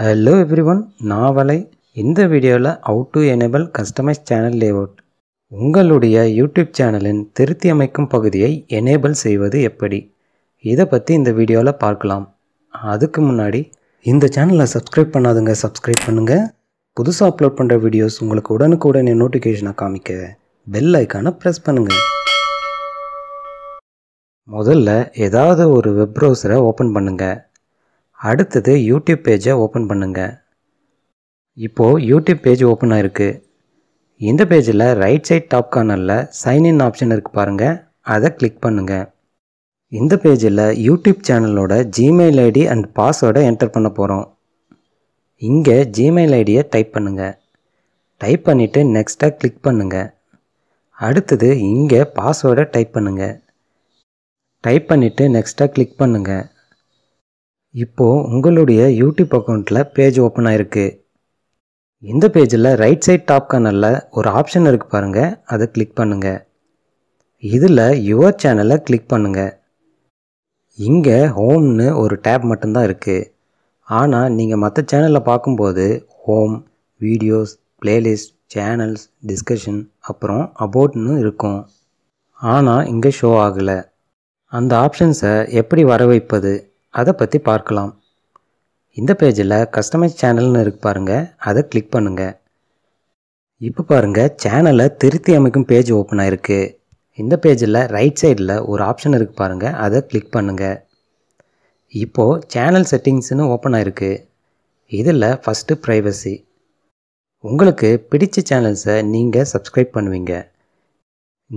hello every one நாவலை இந்த வீடியோவில் how to enable customize channel layout உங்களுடைய யூடியூப் சேனலின் திருத்தி அமைக்கும் பகுதியை எனேபிள் செய்வது எப்படி இதை பற்றி இந்த வீடியோவில் பார்க்கலாம் அதுக்கு முன்னாடி இந்த சேனலை சப்ஸ்கிரைப் பண்ணாதுங்க சப்ஸ்கிரைப் பண்ணுங்கள் புதுசாக அப்லோட் பண்ணுற வீடியோஸ் உங்களுக்கு உடனுக்குடனே நோட்டிஃபிகேஷனை காமிக்க பெல் ஐக்கானை ப்ரெஸ் பண்ணுங்கள் முதல்ல ஏதாவது ஒரு வெப் ப்ரௌசரை ஓப்பன் பண்ணுங்கள் அடுத்தது யூடியூப் பேஜை ஓப்பன் பண்ணுங்கள் இப்போது யூடியூப் பேஜ் ஓப்பன் ஆயிருக்கு இந்த பேஜில் ரைட் சைட் டாப் கார்னரில் சைன்இன் ஆப்ஷன் இருக்குது பாருங்கள் அதை கிளிக் பண்ணுங்கள் இந்த பேஜில் யூடியூப் சேனலோட ஜிமெயில் ஐடி அண்ட் பாஸ்வேர்டை என்டர் பண்ண போகிறோம் இங்கே ஜிமெயில் ஐடியை டைப் பண்ணுங்கள் டைப் பண்ணிவிட்டு நெக்ஸ்ட்டாக கிளிக் பண்ணுங்கள் அடுத்தது இங்கே பாஸ்வேர்டை டைப் பண்ணுங்கள் டைப் பண்ணிவிட்டு நெக்ஸ்ட்டாக கிளிக் பண்ணுங்கள் இப்போது உங்களுடைய யூடியூப் அக்கௌண்ட்டில் பேஜ் ஓப்பன் ஆகிருக்கு இந்த பேஜில் ரைட் சைட் டாப் கார்னரில் ஒரு ஆப்ஷன் இருக்குது பாருங்கள் அதை கிளிக் பண்ணுங்கள் இதில் யுவர் சேனலை கிளிக் பண்ணுங்கள் இங்கே ஹோம்னு ஒரு டேப் மட்டும்தான் இருக்குது ஆனால் நீங்கள் மற்ற சேனலில் பார்க்கும்போது home videos playlist channels discussion அப்புறம் அபவுட்னு இருக்கும் ஆனால் இங்கே ஷோ ஆகலை அந்த ஆப்ஷன்ஸை எப்படி வர வைப்பது அதை பற்றி பார்க்கலாம் இந்த பேஜில் கஸ்டமைஸ் சேனல்னு இருக்கு பாருங்கள் அதை கிளிக் பண்ணுங்கள் இப்போ பாருங்கள் சேனலை திருத்தி அமைக்கும் பேஜ் ஓப்பன் ஆயிருக்கு இந்த பேஜில் ரைட் சைடில் ஒரு ஆப்ஷன் இருக்குது பாருங்கள் அதை கிளிக் பண்ணுங்கள் இப்போது சேனல் செட்டிங்ஸ்னு ஓப்பன் ஆயிருக்கு இதில் ஃபஸ்ட்டு ப்ரைவசி உங்களுக்கு பிடித்த சேனல்ஸை நீங்கள் சப்ஸ்கிரைப் பண்ணுவீங்க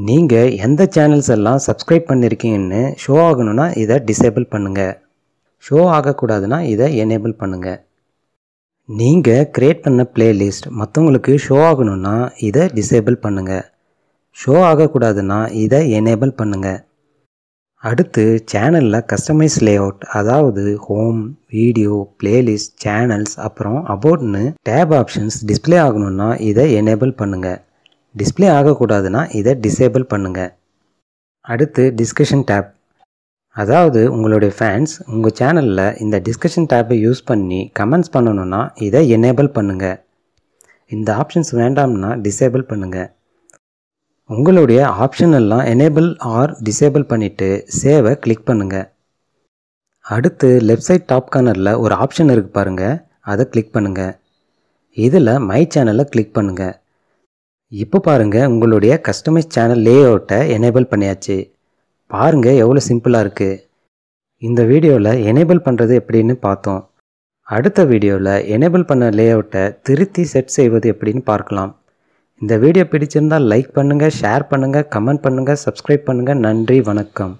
நீங்கள் எந்த சேனல்ஸ் எல்லாம் சப்ஸ்கிரைப் பண்ணியிருக்கீங்கன்னு ஷோ ஆகணுன்னா இதை டிசேபிள் பண்ணுங்கள் ஷோ ஆகக்கூடாதுன்னா இதை எனேபிள் பண்ணுங்கள் நீங்கள் க்ரியேட் பண்ண பிளேலிஸ்ட் மற்றவங்களுக்கு ஷோ ஆகணும்னா இதை டிசேபிள் பண்ணுங்கள் ஷோ ஆகக்கூடாதுன்னா இதை எனேபிள் பண்ணுங்கள் அடுத்து சேனலில் கஸ்டமைஸ் லேஅவுட் அதாவது ஹோம் வீடியோ பிளேலிஸ்ட் சேனல்ஸ் அப்புறம் அபவுட்னு டேப் ஆப்ஷன்ஸ் டிஸ்பிளே ஆகணும்னா இதை எனேபிள் பண்ணுங்கள் டிஸ்பிளே ஆகக்கூடாதுன்னா இதை டிசேபிள் பண்ணுங்கள் அடுத்து டிஸ்கஷன் டேப் அதாவது உங்களுடைய ஃபேன்ஸ் உங்கள் சேனலில் இந்த டிஸ்கஷன் டேப்பை யூஸ் பண்ணி கமெண்ட்ஸ் பண்ணணும்னா இதை எனேபிள் பண்ணுங்கள் இந்த ஆப்ஷன்ஸ் வேண்டாம்னா டிசேபிள் பண்ணுங்கள் உங்களுடைய ஆப்ஷன் எல்லாம் எனேபிள் ஆர் டிசேபிள் பண்ணிவிட்டு சேவை கிளிக் பண்ணுங்கள் அடுத்து லெஃப்ட் சைட் டாப் கார்னரில் ஒரு ஆப்ஷன் இருக்குது பாருங்கள் அதை கிளிக் பண்ணுங்கள் இதில் மை சேனலை கிளிக் பண்ணுங்கள் இப்போ பாருங்கள் உங்களுடைய கஸ்டமைஸ் சேனல் லே அவுட்டை எனேபிள் பண்ணியாச்சு பாருங்கள் எவ்வளோ சிம்பிளாக இருக்குது இந்த வீடியோவில் எனேபிள் பண்ணுறது எப்படின்னு பார்த்தோம் அடுத்த வீடியோவில் எனேபிள் பண்ண லேஅவுட்டை திருத்தி செட் செய்வது எப்படின்னு பார்க்கலாம் இந்த வீடியோ பிடிச்சிருந்தால் லைக் பண்ணுங்கள் ஷேர் பண்ணுங்கள் கமெண்ட் பண்ணுங்கள் சப்ஸ்கிரைப் பண்ணுங்கள் நன்றி வணக்கம்